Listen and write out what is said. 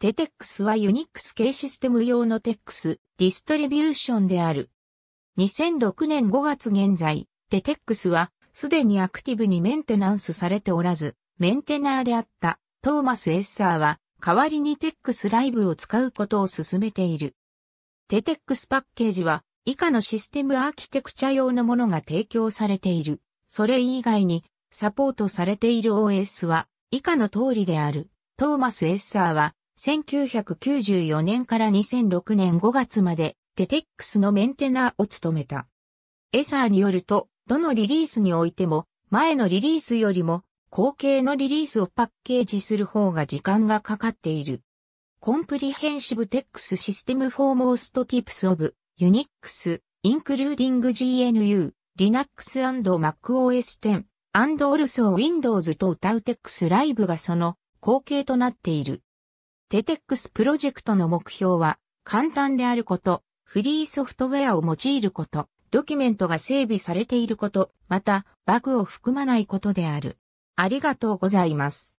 テテックスはユニックス系システム用のテックスディストリビューションである。2006年5月現在、テテックスはすでにアクティブにメンテナンスされておらず、メンテナーであったトーマス・エッサーは代わりにテックスライブを使うことを進めている。テテックスパッケージは以下のシステムアーキテクチャ用のものが提供されている。それ以外にサポートされている OS は以下の通りである。トーマス・エッサーは1994年から2006年5月までテテックスのメンテナーを務めた。エサーによると、どのリリースにおいても、前のリリースよりも、後継のリリースをパッケージする方が時間がかかっている。コンプリヘンシブテックスシステムフォーモーストティプスオブ、ユニックス、インクルーディング GNU、Linux MacOS 10、and also Windows と歌うテックスライブがその後継となっている。テテックスプロジェクトの目標は、簡単であること、フリーソフトウェアを用いること、ドキュメントが整備されていること、また、バグを含まないことである。ありがとうございます。